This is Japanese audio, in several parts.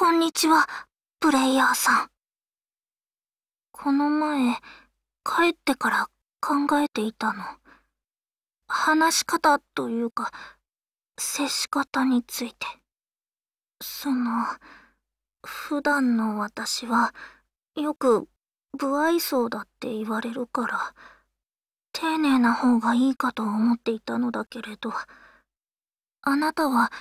こんにちは、プレイヤーさん。この前、帰ってから考えていたの。話し方というか、接し方について。その、普段の私は、よく、不愛想だって言われるから、丁寧な方がいいかと思っていたのだけれど、あなたは、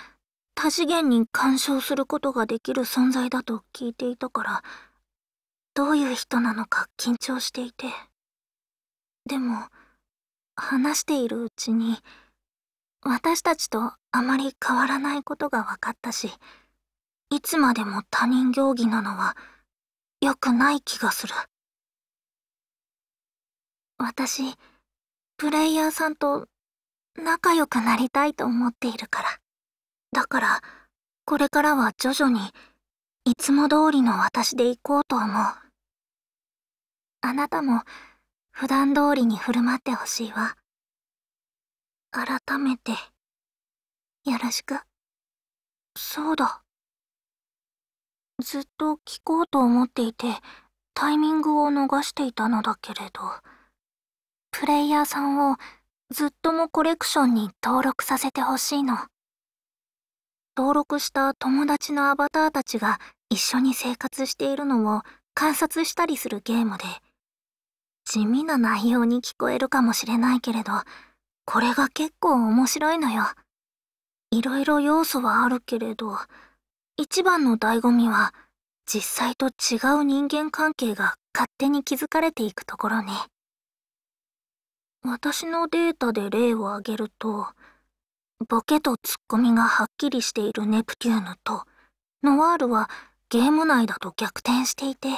多次元に干渉することができる存在だと聞いていたから、どういう人なのか緊張していて。でも、話しているうちに、私たちとあまり変わらないことが分かったし、いつまでも他人行儀なのは良くない気がする。私、プレイヤーさんと仲良くなりたいと思っているから。だから、これからは徐々に、いつも通りの私で行こうと思う。あなたも、普段通りに振る舞ってほしいわ。改めて、よろしく。そうだ。ずっと聞こうと思っていて、タイミングを逃していたのだけれど、プレイヤーさんをずっともコレクションに登録させてほしいの。登録した友達のアバターたちが一緒に生活しているのを観察したりするゲームで、地味な内容に聞こえるかもしれないけれど、これが結構面白いのよ。いろいろ要素はあるけれど、一番の醍醐味は、実際と違う人間関係が勝手に築かれていくところね。私のデータで例を挙げると、ボケとツッコミがはっきりしているネプテューヌと、ノワールはゲーム内だと逆転していて、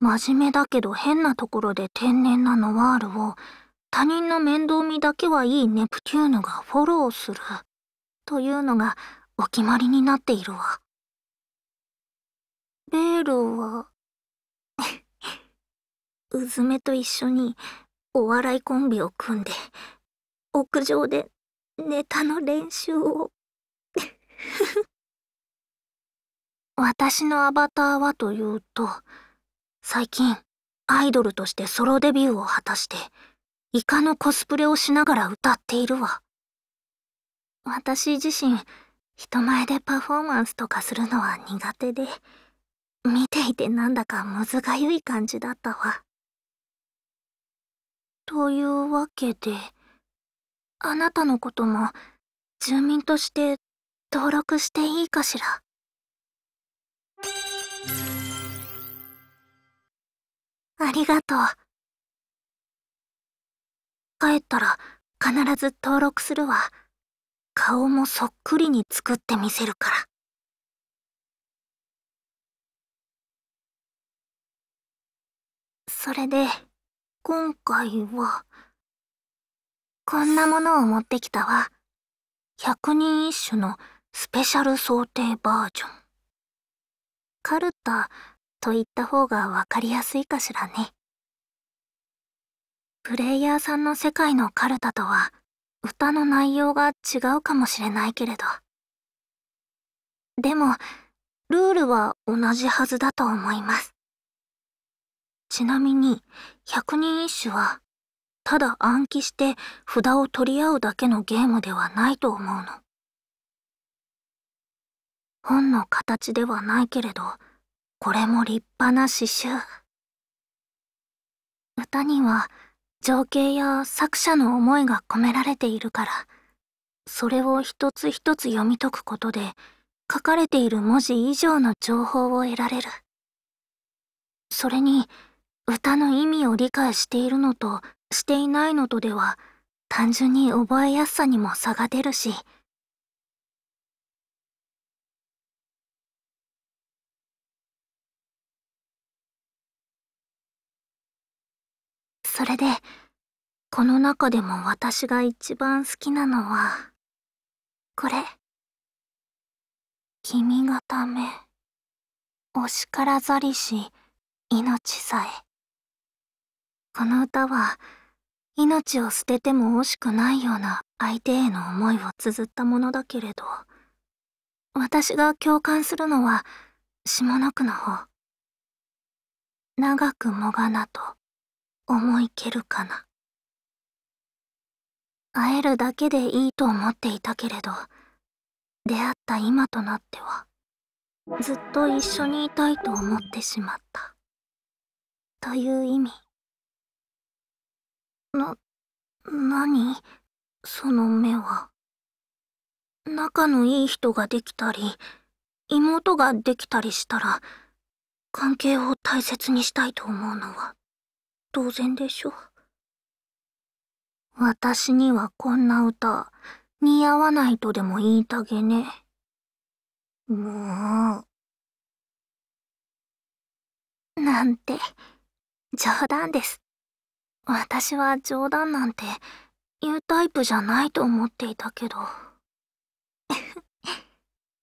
真面目だけど変なところで天然なノワールを、他人の面倒見だけはいいネプテューヌがフォローする、というのがお決まりになっているわ。ベールは、うずめと一緒にお笑いコンビを組んで、屋上でネタの練習を 私のアバターはというと最近アイドルとしてソロデビューを果たしてイカのコスプレをしながら歌っているわ私自身人前でパフォーマンスとかするのは苦手で見ていてなんだかむずがゆい感じだったわというわけで。あなたのことも住民として登録していいかしらありがとう帰ったら必ず登録するわ顔もそっくりに作ってみせるからそれで今回は。こんなものを持ってきたわ。百人一首のスペシャル想定バージョン。カルタと言った方がわかりやすいかしらね。プレイヤーさんの世界のカルタとは歌の内容が違うかもしれないけれど。でも、ルールは同じはずだと思います。ちなみに、百人一首はただ暗記して札を取り合うだけのゲームではないと思うの。本の形ではないけれど、これも立派な詩集。歌には情景や作者の思いが込められているから、それを一つ一つ読み解くことで、書かれている文字以上の情報を得られる。それに、歌の意味を理解しているのとしていないのとでは単純に覚えやすさにも差が出るしそれでこの中でも私が一番好きなのはこれ「君がためお叱らざりし命さえ」この歌は命を捨てても惜しくないような相手への思いを綴ったものだけれど、私が共感するのは下の句の方。長くもがなと思いけるかな。会えるだけでいいと思っていたけれど、出会った今となっては、ずっと一緒にいたいと思ってしまった。という意味。な、何その目は。仲のいい人ができたり、妹ができたりしたら、関係を大切にしたいと思うのは、当然でしょ。私にはこんな歌、似合わないとでも言いたげね。もう。なんて、冗談です。私は冗談なんて言うタイプじゃないと思っていたけど。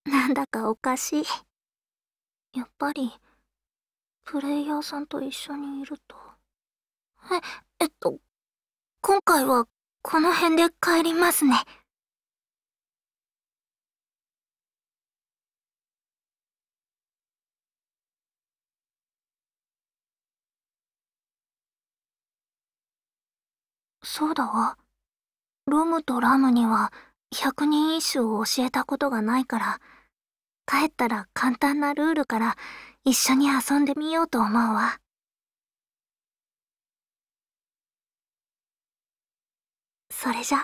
なんだかおかしい。やっぱり、プレイヤーさんと一緒にいると。え、えっと、今回はこの辺で帰りますね。そうだわ。ロムとラムには百人一首を教えたことがないから、帰ったら簡単なルールから一緒に遊んでみようと思うわ。それじゃ。